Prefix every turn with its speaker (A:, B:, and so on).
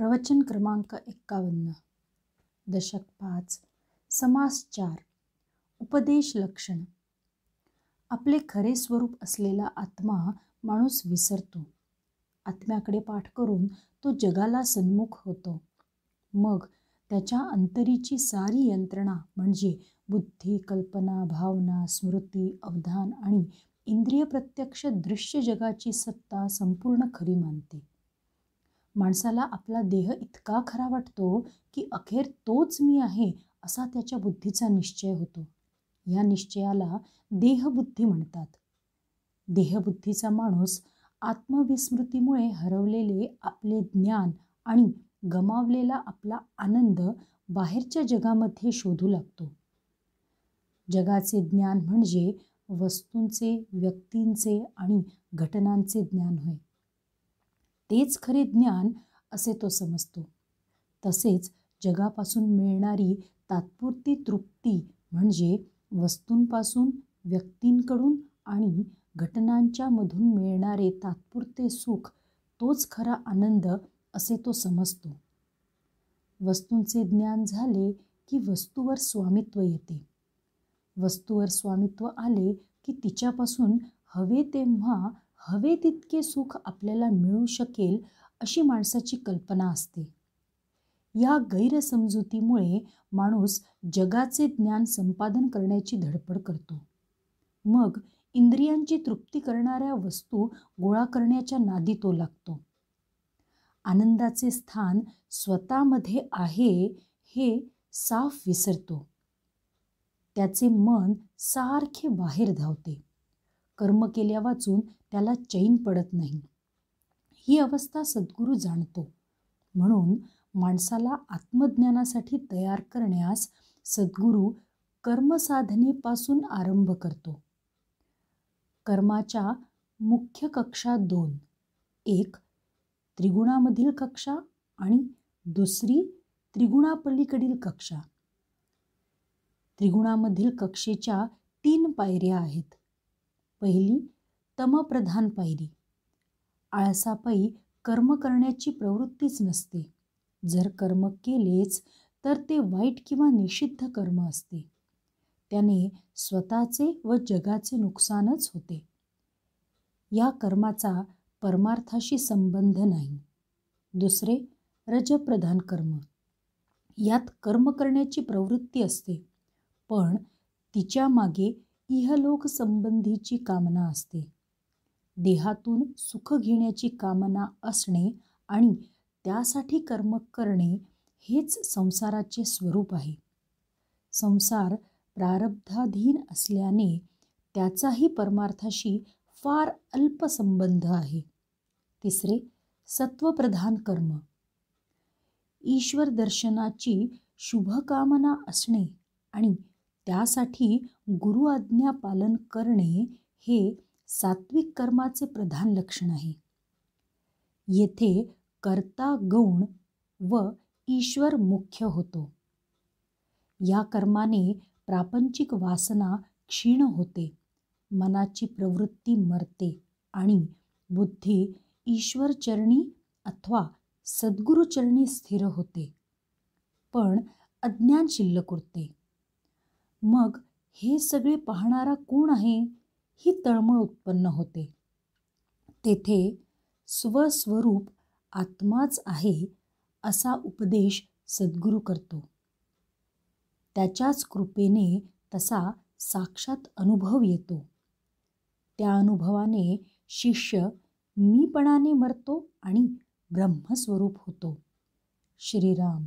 A: प्रवचन क्रमांक एक्कावन्न दशक पाच समास चार उपदेश लक्षण आपले खरे स्वरूप असलेला आत्मा माणूस विसरतो आत्म्याकडे पाठ करून तो जगाला सन्मुख होतो मग त्याच्या अंतरीची सारी यंत्रणा म्हणजे बुद्धी कल्पना भावना स्मृती अवधान आणि इंद्रिय प्रत्यक्ष दृश्य जगाची सत्ता संपूर्ण खरी मानते माणसाला आपला देह इतका खरा वाटतो की अखेर तोच मी आहे असा त्याच्या बुद्धीचा निश्चय होतो या निश्चयाला देहबुद्धी म्हणतात देहबुद्धीचा माणूस आत्मविस्मृतीमुळे हरवलेले आपले ज्ञान आणि गमावलेला आपला आनंद बाहेरच्या जगामध्ये शोधू लागतो जगाचे ज्ञान म्हणजे वस्तूंचे व्यक्तींचे आणि घटनांचे ज्ञान होय तेच खरे ज्ञान असे तो समजतो तसेच जगापासून मिळणारी तात्पुरती तृप्ती म्हणजे वस्तूंपासून व्यक्तींकडून आणि घटनांच्या मधून मिळणारे तात्पुरते सुख तोच खरा आनंद असे तो समजतो वस्तूंचे ज्ञान झाले की वस्तूवर स्वामित्व येते वस्तूवर स्वामित्व आले की तिच्यापासून हवे तेव्हा हवे तितके सुख आपल्याला मिळू शकेल अशी माणसाची कल्पना असते या गैरसमजुतीमुळे माणूस जगाचे ज्ञान संपादन करण्याची धडपड करतो मग इंद्रियांची तृप्ती करणाऱ्या वस्तू गोळा करण्याच्या नादी तो लागतो आनंदाचे स्थान स्वतःमध्ये आहे हे साफ विसरतो त्याचे मन सारखे बाहेर धावते कर्म केल्या वाचून त्याला चैन पडत नाही ही अवस्था सद्गुरू जाणतो म्हणून माणसाला आत्मज्ञानासाठी तयार करण्यास सद्गुरू कर्मसाधनेपासून आरंभ करतो कर्माच्या मुख्य कक्षा दोन एक त्रिगुणामधील कक्षा आणि दुसरी त्रिगुणापलीकडील कक्षा त्रिगुणामधील कक्षेच्या तीन पायऱ्या आहेत पहिली तमप्रधान पायरी आळसापायी कर्म करण्याची प्रवृत्तीच नसते जर कर्म केलेच तर ते वाईट किंवा निषिद्ध कर्म असते त्याने स्वतःचे व जगाचे नुकसानच होते या कर्माचा परमार्थाशी संबंध नाही दुसरे रजप्रधान कर्म यात कर्म करण्याची प्रवृत्ती असते पण तिच्या मागे संबंधीची कामना असते देहातून सुख घेण्याची कामना असणे आणि त्यासाठी कर्म करणे हेच संसाराचे स्वरूप आहे संसार प्रारब्धाधीन असल्याने त्याचाही परमार्थाशी फार अल्प संबंध आहे तिसरे सत्वप्रधान कर्म ईश्वर दर्शनाची शुभकामना असणे आणि त्यासाठी गुरु आज्ञा पालन करणे हे सात्विक कर्माचे प्रधान लक्षण आहे येथे कर्ता गौण व ईश्वर मुख्य होतो या कर्माने प्रापंचिक वासना क्षीण होते मनाची प्रवृत्ती मरते आणि बुद्धी ईश्वरचरणी अथवा सद्गुरुचरणी स्थिर होते पण अज्ञान शिल्लक उरते मग हे सगळे पाहणारा कोण आहे ही तळमळ उत्पन्न होते तेथे स्वस्वरूप आत्माच आहे असा उपदेश सद्गुरू करतो त्याच्याच कृपेने तसा साक्षात अनुभव येतो त्या अनुभवाने शिष्य मीपणाने मरतो आणि ब्रह्मस्वरूप होतो श्रीराम